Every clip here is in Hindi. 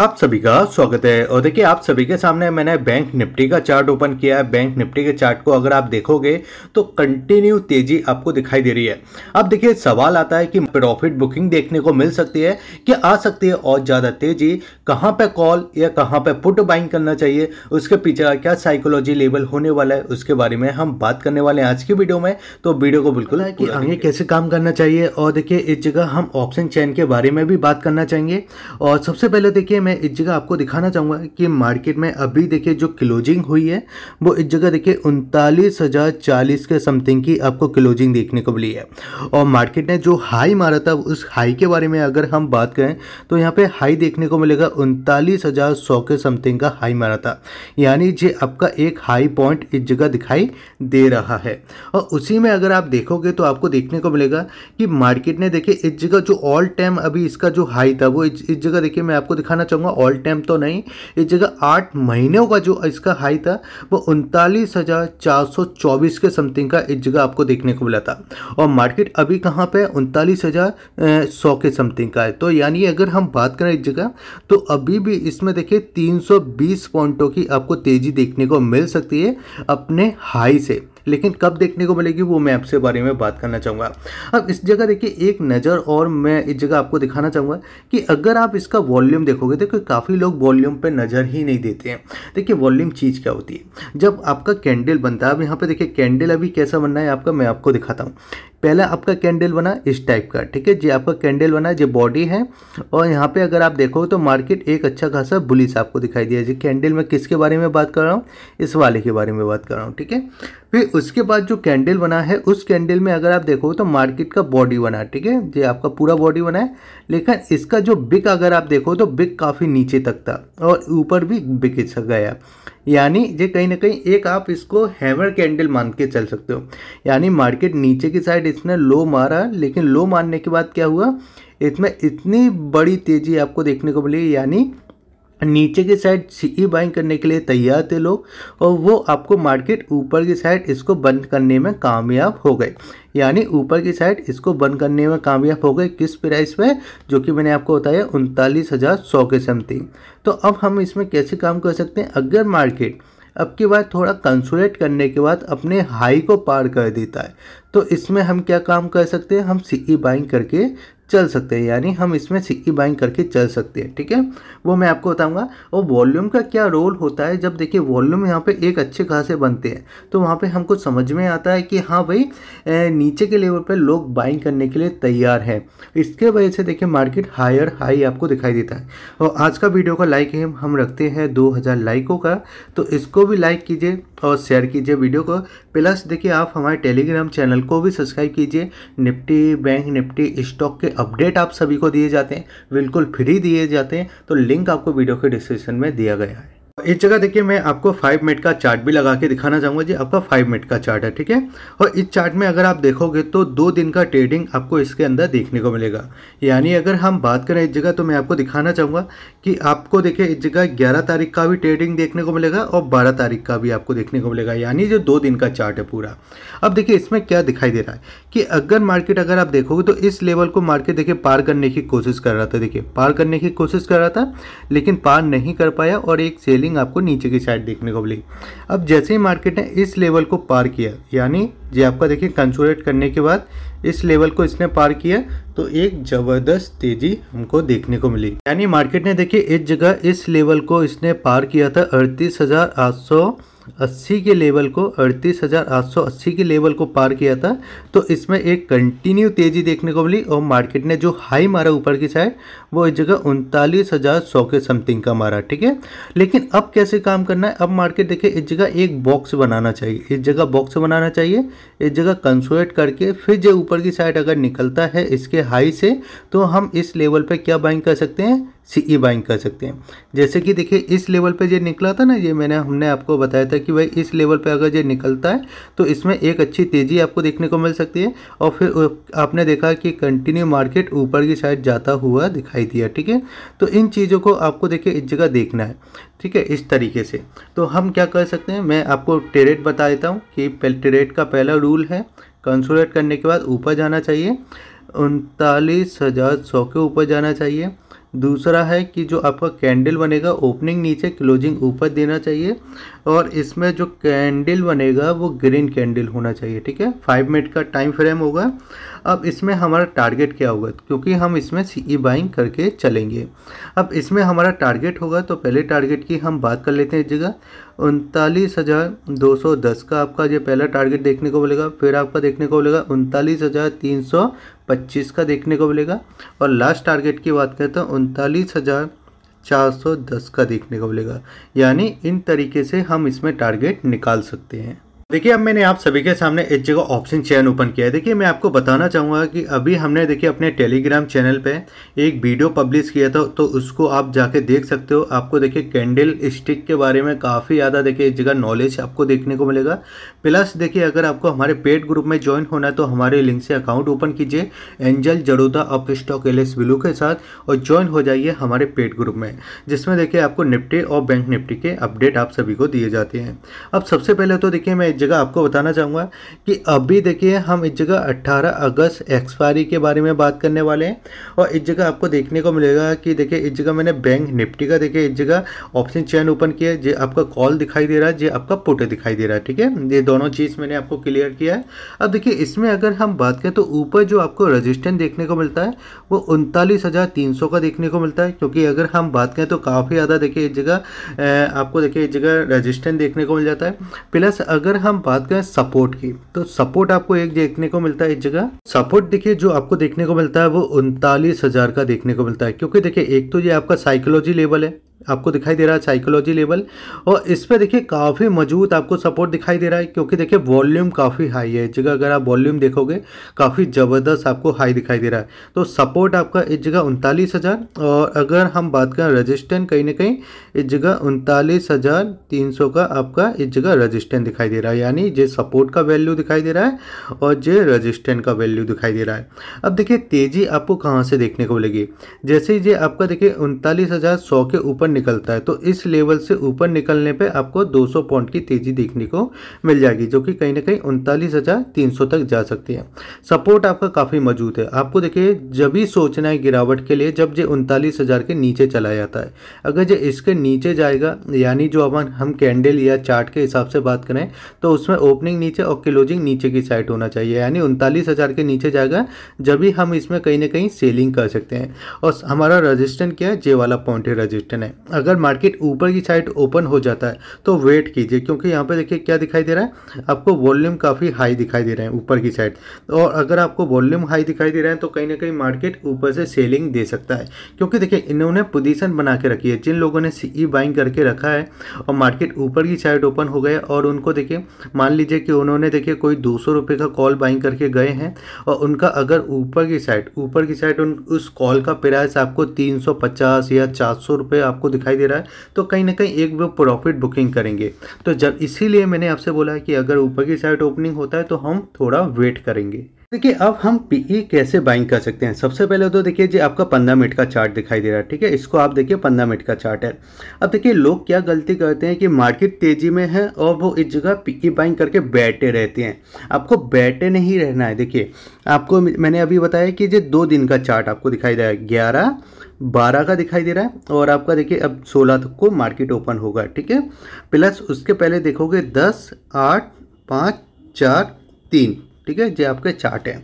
आप सभी का स्वागत है और देखिए आप सभी के सामने मैंने बैंक निफ्टी का चार्ट ओपन किया है बैंक निफ्टी के चार्ट को अगर आप देखोगे तो कंटिन्यू तेजी आपको दिखाई दे रही है अब देखिए सवाल आता है कि प्रॉफिट बुकिंग देखने को मिल सकती है कि आ सकती है और ज़्यादा तेजी कहाँ पे कॉल या कहाँ पे पुट बाइंग करना चाहिए उसके पीछे क्या साइकोलॉजी लेवल होने वाला है उसके बारे में हम बात करने वाले हैं आज की वीडियो में तो वीडियो को बिल्कुल है कि आगे कैसे काम करना चाहिए और देखिये इस जगह हम ऑप्शन चैन के बारे में भी बात करना चाहेंगे और सबसे पहले देखिए मैं इस जगह आपको दिखाना चाहूँगा कि मार्केट में अभी देखिए जो क्लोजिंग हुई है वो इस जगह देखिए उनतालीस हज़ार चालीस के समथिंग की आपको क्लोजिंग देखने को मिली है और मार्केट ने जो हाई मारा था उस हाई के बारे में अगर हम बात करें तो यहाँ पर हाई देखने को मिलेगा उनतालीस हज़ार सौ के समथिंग का हाई मारा था यानी ये आपका एक हाई पॉइंट इस जगह दिखाई दे रहा है और उसी में अगर आप देखोगे तो आपको देखने को मिलेगा कि मार्केट ने देखिए इस जगह जो ऑल टाइम अभी इसका जो हाई था वो इस जगह देखिए मैं आपको दिखाना कहूँगा ऑल टाइम तो नहीं इस जगह आठ महीनों का जो इसका हाई था वो उनतालीस के समथिंग का इस जगह आपको देखने को मिला था और मार्केट अभी कहाँ पे उनतालीस हज़ार सौ के समथिंग का है तो यानी अगर हम बात करें इस जगह तो अभी भी इसमें देखिए 320 पॉइंटों की आपको तेज़ी देखने को मिल सकती है अपने हाई से लेकिन कब देखने को मिलेगी वो मैं आपसे बारे में बात करना चाहूँगा अब इस जगह देखिए एक नज़र और मैं इस जगह आपको दिखाना चाहूँगा कि अगर आप इसका वॉल्यूम देखोगे तो काफ़ी लोग वॉल्यूम पर नज़र ही नहीं देते हैं देखिए वॉल्यूम चीज़ क्या होती है जब आपका कैंडल बनता है अब यहाँ पर देखिए कैंडल अभी कैसा बनना है आपका मैं आपको दिखाता हूँ पहला आपका कैंडल बना इस टाइप का ठीक है जी आपका कैंडल बना जो बॉडी है और यहाँ पे अगर आप देखोगे तो मार्केट एक अच्छा खासा बुलिस आपको दिखाई दिया जी कैंडल में किसके बारे में बात कर रहा हूँ इस वाले के बारे में बात कर रहा हूँ ठीक है फिर उसके बाद जो कैंडल बना है उस कैंडल में अगर आप देखो तो मार्केट का बॉडी बना ठीक है जी आपका पूरा बॉडी बना है लेकिन इसका जो बिक अगर आप देखो तो बिक काफ़ी नीचे तक था और ऊपर भी बिक गया यानी ये कहीं ना कहीं एक आप इसको हैमर कैंडल मान के चल सकते हो यानी मार्केट नीचे की साइड इसने लो मारा लेकिन लो मारने के बाद क्या हुआ इसमें इतनी बड़ी तेज़ी आपको देखने को मिली यानी नीचे की साइड सीई बाइंग करने के लिए तैयार थे लोग और वो आपको मार्केट ऊपर की साइड इसको बंद करने में कामयाब हो गए यानी ऊपर की साइड इसको बंद करने में कामयाब हो गए किस प्राइस में जो कि मैंने आपको बताया उनतालीस हज़ार सौ के समथिंग तो अब हम इसमें कैसे काम कर सकते हैं अगर मार्केट अब की बार थोड़ा कंसोलेट करने के बाद अपने हाई को पार कर देता है तो इसमें हम क्या काम कर सकते हैं हम सीई बाइंग करके चल सकते हैं यानी हम इसमें सिक्की बाइंग करके चल सकते हैं ठीक है वो मैं आपको बताऊंगा और वॉल्यूम का क्या रोल होता है जब देखिए वॉल्यूम यहाँ पे एक अच्छे खासे बनते हैं तो वहाँ पे हमको समझ में आता है कि हाँ भाई नीचे के लेवल पर लोग बाइंग करने के लिए तैयार हैं इसके वजह से देखिए मार्केट हायर हाई आपको दिखाई देता है और आज का वीडियो का लाइक हम रखते हैं दो लाइकों का तो इसको भी लाइक कीजिए और शेयर कीजिए वीडियो को प्लस देखिए आप हमारे टेलीग्राम चैनल को भी सब्सक्राइब कीजिए निफ्टी बैंक निफ्टी स्टॉक के अपडेट आप सभी को दिए जाते हैं बिल्कुल फ्री दिए जाते हैं तो लिंक आपको वीडियो के डिस्क्रिप्शन में दिया गया है इस जगह देखिए मैं आपको फाइव मिनट का चार्ट भी लगा के दिखाना चाहूंगा जी आपका फाइव मिनट का चार्ट है ठीक है और इस चार्ट में अगर आप देखोगे तो दो दिन का ट्रेडिंग आपको इसके अंदर देखने को मिलेगा यानी अगर हम बात करें इस जगह तो मैं आपको दिखाना चाहूंगा कि आपको देखिए इस जगह ग्यारह तारीख का भी ट्रेडिंग देखने को मिलेगा और बारह तारीख का भी आपको देखने को मिलेगा यानी जो दो दिन का चार्ट है पूरा अब देखिए इसमें क्या दिखाई दे रहा है कि अगर मार्केट अगर आप देखोगे तो इस लेवल को मार्केट देखिए पार करने की कोशिश कर रहा था देखिए पार करने की कोशिश कर रहा था लेकिन पार नहीं कर पाया और एक सेलिंग सेलिंग आपको नीचे की साइड देखने को मिली अब जैसे ही मार्केट ने इस लेवल को पार किया यानी जो आपका देखिए कंसोलेट करने के बाद इस लेवल को इसने पार किया तो एक ज़बरदस्त तेज़ी हमको देखने को मिली यानी मार्केट ने देखिए इस जगह इस लेवल को इसने पार किया था अड़तीस हज़ार आठ सौ अस्सी के लेवल को अड़तीस हज़ार आठ सौ अस्सी के लेवल को पार किया था तो इसमें एक कंटिन्यू तेज़ी देखने को मिली और मार्केट ने जो हाई मारा ऊपर की साइड वो इस जगह उनतालीस हज़ार सौ के समथिंग का मारा ठीक है लेकिन अब कैसे काम करना है अब मार्केट देखिए इस जगह एक बॉक्स बनाना चाहिए इस जगह बॉक्स बनाना चाहिए इस जगह कंसोलेट करके फिर जो ऊपर की साइड अगर निकलता है इसके हाई से तो हम इस लेवल पर क्या बाइंग कर सकते हैं सी ई बाइंग कर सकते हैं जैसे कि देखिए इस लेवल पे जो निकला था ना ये मैंने हमने आपको बताया था कि भाई इस लेवल पे अगर ये निकलता है तो इसमें एक अच्छी तेज़ी आपको देखने को मिल सकती है और फिर आपने देखा कि कंटिन्यू मार्केट ऊपर की साइड जाता हुआ दिखाई दिखाई दिया ठीक है तो इन चीज़ों को आपको देखिए इस जगह देखना है ठीक है इस तरीके से तो हम क्या कर सकते हैं मैं आपको टेरेट बता देता हूँ कि टेरेट का पहला रूल है कंसोलेट करने के बाद ऊपर जाना चाहिए उनतालीस हज़ार सौ के ऊपर जाना चाहिए दूसरा है कि जो आपका कैंडल बनेगा ओपनिंग नीचे क्लोजिंग ऊपर देना चाहिए और इसमें जो कैंडल बनेगा वो ग्रीन कैंडल होना चाहिए ठीक है फाइव मिनट का टाइम फ्रेम होगा अब इसमें हमारा टारगेट क्या होगा क्योंकि हम इसमें सी ई बाइंग करके चलेंगे अब इसमें हमारा टारगेट होगा तो पहले टारगेट की हम बात कर लेते हैं इस जगह उनतालीस हज़ार दो सौ दस का आपका जो पहला टारगेट देखने को मिलेगा फिर आपका देखने को मिलेगा उनतालीस हज़ार तीन सौ पच्चीस का देखने को मिलेगा और लास्ट टारगेट की बात करें तो उनतालीस हज़ार 410 का देखने को मिलेगा यानी इन तरीके से हम इसमें टारगेट निकाल सकते हैं देखिए अब मैंने आप सभी के सामने एक जगह ऑप्शन चैन ओपन किया है देखिए मैं आपको बताना चाहूँगा कि अभी हमने देखिए अपने टेलीग्राम चैनल पे एक वीडियो पब्लिश किया था तो उसको आप जाके देख सकते हो आपको देखिए कैंडल स्टिक के बारे में काफ़ी ज़्यादा देखिए एक जगह नॉलेज आपको देखने को मिलेगा प्लस देखिए अगर आपको हमारे पेड ग्रुप में ज्वाइन होना है तो हमारे लिंक से अकाउंट ओपन कीजिए एंजल जड़ोदा Upstox Alice Blue के साथ और ज्वाइन हो जाइए हमारे पेड ग्रुप में जिसमें देखिए आपको निफ्टी और बैंक निफ्टी के अपडेट आप सभी को दिए जाते हैं अब सबसे पहले तो देखिए मैं जगह आपको बताना चाहूँगा कि अभी देखिए हम इस जगह 18 अगस्त एक्सपायरी के बारे में बात करने वाले हैं और इस जगह आपको देखने को मिलेगा कि देखिए इस जगह मैंने बैंक निफ्टी का देखिए इस जगह ऑप्शन चैन ओपन किया है जो आपका कॉल दिखाई दे रहा है जो आपका पुट दिखाई दे रहा है ठीक है ये दोनों चीज़ मैंने आपको क्लियर किया है अब देखिए इसमें अगर हम बात करें तो ऊपर जो आपको रजिस्टेंट देखने को मिलता है वो उनतालीस का देखने को मिलता है क्योंकि अगर हम बात करें तो काफ़ी ज़्यादा देखिए इस जगह आपको देखिए इस जगह रजिस्टेंट देखने को मिल जाता है प्लस अगर हम हम बात करें सपोर्ट की तो सपोर्ट आपको एक देखने को मिलता है एक जगह सपोर्ट देखिए जो आपको देखने को मिलता है वो उनतालीस हजार का देखने को मिलता है क्योंकि देखिए एक तो ये आपका साइकोलॉजी लेवल है आपको दिखाई दे रहा है साइकोलॉजी लेवल और इस पर देखिए काफ़ी मजबूत आपको सपोर्ट दिखाई दे रहा है क्योंकि देखिए वॉल्यूम काफ़ी हाई है इस जगह अगर आप वॉल्यूम देखोगे काफ़ी ज़बरदस्त आपको हाई दिखाई दे रहा है तो सपोर्ट आपका इस जगह उनतालीस हज़ार और अगर हम बात करें रजिस्टेंट कहीं ना कहीं इस जगह उनतालीस हज़ार तीन सौ का आपका इस जगह रजिस्टेंट दिखाई दे रहा है यानी ये सपोर्ट का वैल्यू दिखाई दे रहा है और ये रजिस्टेंट का वैल्यू दिखाई दे रहा है अब देखिए तेज़ी आपको कहाँ से देखने को मिलेगी जैसे ही ये आपका देखिए उनतालीस के ऊपर निकलता है तो इस लेवल से ऊपर निकलने पे आपको 200 पॉइंट की तेज़ी देखने को मिल जाएगी जो कि कहीं ना कहीं उनतालीस तक जा सकती है सपोर्ट आपका काफ़ी मौजूद है आपको देखिए जब भी सोचना है गिरावट के लिए जब ये उनतालीस के नीचे चला जाता है अगर जो इसके नीचे जाएगा यानी जो अपन हम कैंडल या चार्ट के हिसाब से बात करें तो उसमें ओपनिंग नीचे और क्लोजिंग नीचे की साइड होना चाहिए यानी उनतालीस हज़ार के नीचे जाएगा जब भी हम इसमें कहीं ना कहीं सेलिंग कर सकते हैं और हमारा रजिस्टेंट क्या है जे वाला पॉइंट है रजिस्टेंट है अगर मार्केट ऊपर की साइड ओपन हो जाता है तो वेट कीजिए क्योंकि यहाँ पे देखिए क्या दिखाई दे रहा है आपको वॉल्यूम काफ़ी हाई दिखाई दे रहे हैं ऊपर की साइड और अगर आपको वॉल्यूम हाई दिखाई दे रहे हैं तो कहीं ना कहीं मार्केट ऊपर से सेलिंग दे सकता है क्योंकि देखिए इन्होंने पोजिशन बना के रखी है जिन लोगों ने सी बाइंग e करके रखा है और मार्केट ऊपर की साइड ओपन हो गए और उनको देखिए मान लीजिए कि उन्होंने देखिए कोई दो सौ का कॉल बाइंग करके गए हैं और उनका अगर ऊपर की साइड ऊपर की साइड उन उस कॉल का प्राइस आपको तीन या चार सौ आपको आपको दिखाई दे रहा है तो कहीं ना कहीं एक वो प्रॉफिट बुकिंग करेंगे तो जब इसीलिए मैंने आपसे बोला है कि अगर ऊपर की साइड ओपनिंग होता है तो हम थोड़ा वेट करेंगे देखिए अब हम पीई e कैसे बाइंग कर सकते हैं सबसे पहले तो देखिए जी आपका पंद्रह मिनट का चार्ट दिखाई दे रहा है ठीक है इसको आप देखिए पंद्रह मिनट का चार्ट है अब देखिए लोग क्या गलती करते हैं कि मार्केट तेजी में है और वो इस जगह पीई बाइंग e करके बैठे रहते हैं आपको बैठे नहीं रहना है देखिए आपको मैंने अभी बताया कि ये दो दिन का चार्ट आपको दिखाई दे रहा है ग्यारह बारह का दिखाई दे रहा है और आपका देखिए अब सोलह तक को मार्केट ओपन होगा ठीक है प्लस उसके पहले देखोगे दस आठ पाँच चार तीन ठीक है जो आपके चार्ट है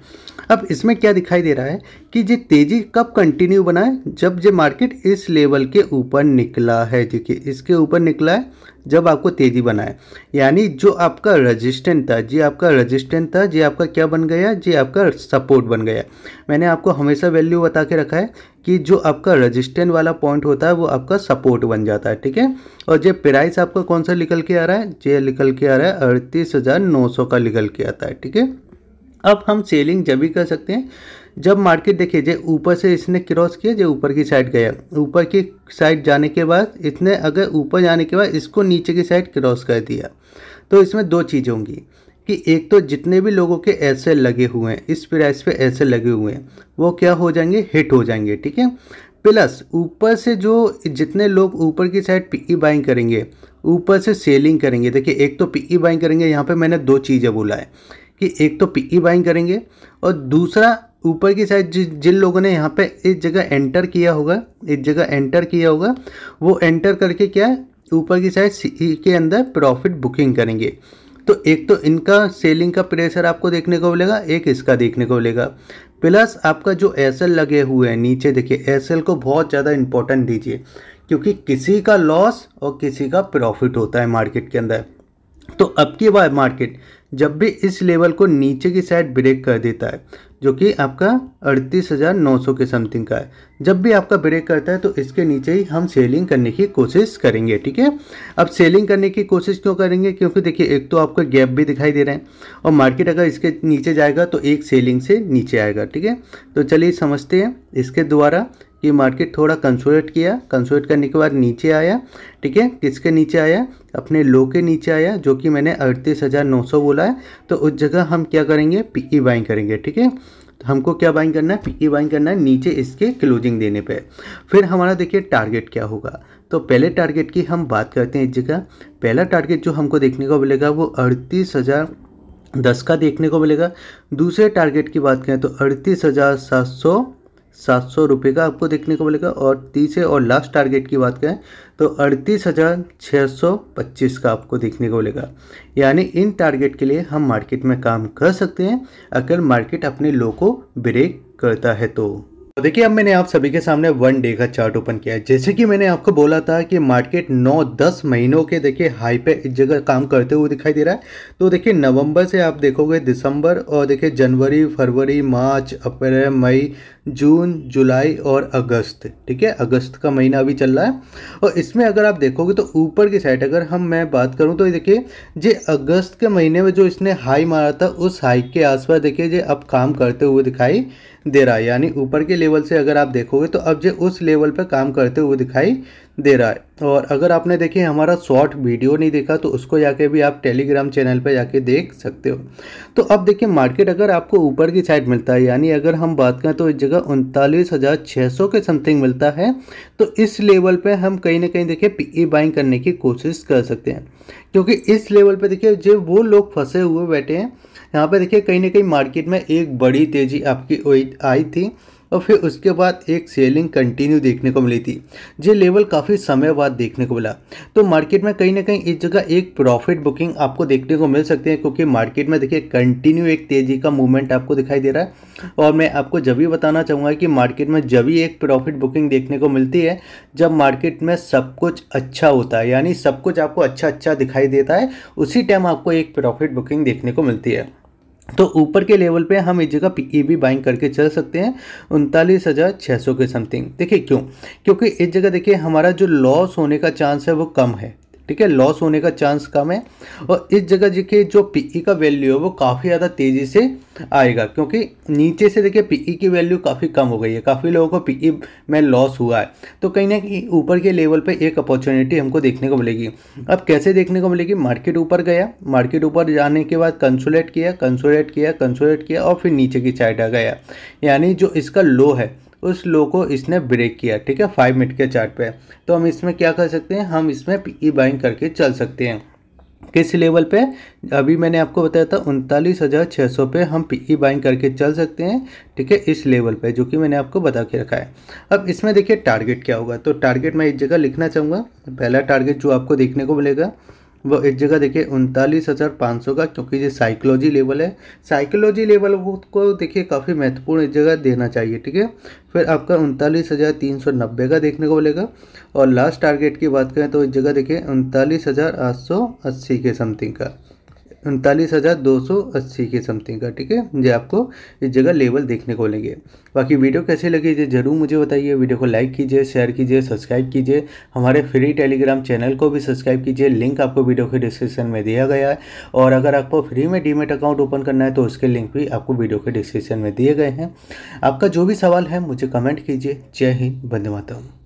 अब इसमें क्या दिखाई दे रहा है कि ये तेज़ी कब कंटिन्यू बनाए जब ये मार्केट इस लेवल के ऊपर निकला है देखिए इसके ऊपर निकला है जब आपको तेज़ी बनाए यानी जो आपका रजिस्टेंट था जी आपका रजिस्टेंट था जी आपका क्या बन गया जी आपका सपोर्ट बन गया मैंने आपको हमेशा वैल्यू बता के रखा है कि जो आपका रजिस्टेंट वाला पॉइंट होता है वो आपका सपोर्ट बन जाता है ठीक है और जब प्राइस आपका कौन सा निकल के आ रहा है जे निकल के आ रहा है अड़तीस हज़ार नौ सौ का निकल के आता है ठीक है अब हम सेलिंग जब भी कर सकते हैं जब मार्केट देखिए जो ऊपर से इसने क्रॉस किया जो ऊपर की साइड गया ऊपर की साइड जाने के बाद इसने अगर ऊपर जाने के बाद इसको नीचे की साइड क्रॉस कर दिया तो इसमें दो चीज़ें होंगी कि एक तो जितने भी लोगों के ऐसे लगे हुए हैं इस प्राइस पे ऐसे लगे हुए हैं वो क्या हो जाएंगे हिट हो जाएंगे ठीक है प्लस ऊपर से जो जितने लोग ऊपर की साइड पीई बाइंग e करेंगे ऊपर से सेलिंग करेंगे देखिए एक तो पीई बाइंग e करेंगे यहाँ पे मैंने दो चीज़ें बोला है कि एक तो पीई बाइंग e करेंगे और दूसरा ऊपर की साइड जिन लोगों ने यहाँ पे इस जगह एंटर किया होगा इस जगह एंटर किया होगा वो एंटर करके क्या है ऊपर की साइड सीई e के अंदर प्रॉफिट बुकिंग करेंगे तो एक तो इनका सेलिंग का प्रेशर आपको देखने को मिलेगा एक इसका देखने को मिलेगा प्लस आपका जो एस लगे हुए हैं नीचे देखिए एस को बहुत ज़्यादा इंपॉर्टेंट दीजिए क्योंकि किसी का लॉस और किसी का प्रॉफिट होता है मार्केट के अंदर तो अब की बार मार्केट जब भी इस लेवल को नीचे की साइड ब्रेक कर देता है जो कि आपका अड़तीस हज़ार नौ सौ के समथिंग का है जब भी आपका ब्रेक करता है तो इसके नीचे ही हम सेलिंग करने की कोशिश करेंगे ठीक है अब सेलिंग करने की कोशिश क्यों करेंगे क्योंकि देखिए एक तो आपका गैप भी दिखाई दे रहा है और मार्केट अगर इसके नीचे जाएगा तो एक सेलिंग से नीचे आएगा ठीक है तो चलिए समझते हैं इसके द्वारा ये मार्केट थोड़ा कंसोलेट किया कंसोलेट करने के बाद नीचे आया ठीक है किसके नीचे आया अपने लो के नीचे आया जो कि मैंने अड़तीस हज़ार नौ सौ बोला है तो उस जगह हम क्या करेंगे पीई बाइंग e करेंगे ठीक है तो हमको क्या बाइंग करना है पीई बाइंग e करना है नीचे इसके क्लोजिंग देने पर फिर हमारा देखिए टारगेट क्या होगा तो पहले टारगेट की हम बात करते हैं इस जगह पहला टारगेट जो हमको देखने को मिलेगा वो अड़तीस हज़ार दस का देखने को मिलेगा दूसरे टारगेट की बात करें तो अड़तीस हज़ार सात सौ सात सौ रुपये का आपको देखने को मिलेगा और तीसरे और लास्ट टारगेट की बात करें तो अड़तीस हज़ार छः सौ पच्चीस का आपको देखने को मिलेगा यानी इन टारगेट के लिए हम मार्केट में काम कर सकते हैं अगर मार्केट अपने लो को ब्रेक करता है तो तो देखिए अब मैंने आप सभी के सामने वन डे का चार्ट ओपन किया है जैसे कि मैंने आपको बोला था कि मार्केट 9-10 महीनों के देखिए हाई पे इस जगह काम करते हुए दिखाई दे रहा है तो देखिए नवंबर से आप देखोगे दिसंबर और देखिए जनवरी फरवरी मार्च अप्रैल मई जून जुलाई और अगस्त ठीक है अगस्त का महीना अभी चल रहा है और इसमें अगर आप देखोगे तो ऊपर की साइड अगर हम मैं बात करूँ तो देखिए जे अगस्त के महीने में जो इसने हाई मारा था उस हाई के आसपास देखिए जे अब काम करते हुए दिखाई दे रहा है यानी ऊपर के लेवल से अगर आप देखोगे तो अब जो उस लेवल पर काम करते हुए दिखाई दे रहा है और अगर आपने देखिए हमारा शॉर्ट वीडियो नहीं देखा तो उसको जाके भी आप टेलीग्राम चैनल पर जाके देख सकते हो तो अब देखिए मार्केट अगर आपको ऊपर की साइड मिलता है यानी अगर हम बात करें तो इस जगह उनतालीस हज़ार छः सौ के समथिंग मिलता है तो इस लेवल पर हम कहीं ना कहीं देखिए ई बाइंग e करने की कोशिश कर सकते हैं क्योंकि इस लेवल पर देखिए जो वो लोग फंसे हुए बैठे हैं यहाँ पर देखिए कहीं ना कहीं मार्केट में एक बड़ी तेज़ी आपकी आई थी और फिर उसके बाद एक सेलिंग कंटिन्यू देखने को मिली थी ये लेवल काफ़ी समय बाद देखने को मिला तो मार्केट में कहीं ना कहीं इस जगह एक प्रॉफिट बुकिंग आपको देखने को मिल सकती है क्योंकि मार्केट में देखिए कंटिन्यू एक तेज़ी का मूवमेंट आपको दिखाई दे रहा है और मैं आपको जब भी बताना चाहूँगा कि मार्केट में जब भी एक प्रॉफिट बुकिंग देखने को मिलती है जब मार्केट में सब कुछ अच्छा होता है यानी सब कुछ आपको अच्छा अच्छा दिखाई देता है उसी टाइम आपको एक प्रॉफिट बुकिंग देखने को मिलती है तो ऊपर के लेवल पे हम इस जगह पी बी बाइंग करके चल सकते हैं उनतालीस हज़ार छः सौ के समथिंग देखिए क्यों क्योंकि इस जगह देखिए हमारा जो लॉस होने का चांस है वो कम है ठीक है लॉस होने का चांस कम है और इस जगह देखिए जो पीई e का वैल्यू है वो काफ़ी ज़्यादा तेज़ी से आएगा क्योंकि नीचे से देखिए पीई e की वैल्यू काफ़ी कम हो गई है काफ़ी लोगों को पीई e में लॉस हुआ है तो कहीं ना कहीं ऊपर के लेवल पे एक अपॉर्चुनिटी हमको देखने को मिलेगी अब कैसे देखने को मिलेगी मार्केट ऊपर गया मार्केट ऊपर जाने के बाद कंसोलेट किया कंसोलेट किया कंसोलेट किया और फिर नीचे की साइड आ गया यानी जो इसका लो है उस लो को इसने ब्रेक किया ठीक है फाइव मिनट के चार्ट पे तो हम इसमें क्या कर सकते हैं हम इसमें पी बाइंग e करके चल सकते हैं किस लेवल पे अभी मैंने आपको बताया था उनतालीस हज़ार छः सौ पे हम पीई बाइंग e करके चल सकते हैं ठीक है इस लेवल पे जो कि मैंने आपको बता के रखा है अब इसमें देखिए टारगेट क्या होगा तो टारगेट मैं एक जगह लिखना चाहूँगा पहला टारगेट जो आपको देखने को मिलेगा वो एक जगह देखिए उनतालीस हज़ार पाँच सौ का क्योंकि ये साइकोलॉजी लेवल है साइकोलॉजी लेवल को देखिए काफ़ी महत्वपूर्ण एक जगह देना चाहिए ठीक है फिर आपका उनतालीस हज़ार तीन सौ नब्बे का देखने को मिलेगा और लास्ट टारगेट की बात करें तो इस जगह देखिए उनतालीस हज़ार आठ सौ अस्सी के समथिंग का उनतालीस हज़ार दो सौ अस्सी के समथिंग का ठीक है ये आपको इस जगह लेवल देखने को मिलेंगे बाकी वीडियो कैसे लगी ये जरूर मुझे बताइए वीडियो को लाइक कीजिए शेयर कीजिए सब्सक्राइब कीजिए हमारे फ्री टेलीग्राम चैनल को भी सब्सक्राइब कीजिए लिंक आपको वीडियो के डिस्क्रिप्शन में दिया गया है और अगर आपको फ्री में डीमेट अकाउंट ओपन करना है तो उसके लिंक भी आपको वीडियो के डिस्क्रिप्शन में दिए गए हैं आपका जो भी सवाल है मुझे कमेंट कीजिए जय हिंद बंदे माता